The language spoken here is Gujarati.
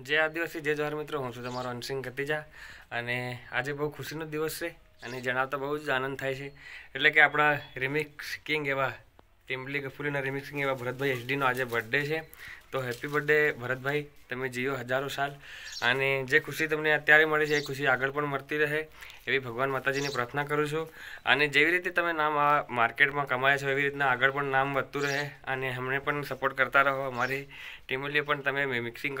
જે આદિવાસી જે જોહાર મિત્રો હું છું તમારો અનસિંહ કતિજા અને આજે બહુ ખુશીનો દિવસ છે અને જણાવતા બહુ જ આનંદ થાય છે એટલે કે આપણા રિમિક્સ કિંગ એવા ટીમ્બલી ગફુલીના રિમિક્સ કિંગ એવા ભરતભાઈ એચડીનો આજે બર્થડે છે તો હેપી બર્થડે ભરતભાઈ તમે જીઓ હજારો સાલ અને જે ખુશી તમને અત્યારે મળી છે એ ખુશી આગળ પણ મળતી રહે એવી ભગવાન માતાજીની પ્રાર્થના કરું છું અને જેવી રીતે તમે નામ આ માર્કેટમાં કમાયા છો એવી રીતના આગળ પણ નામ વધતું રહે અને અમને પણ સપોર્ટ કરતા રહો અમારી ટીમોલીએ પણ તમે મિક્સિંગ કરો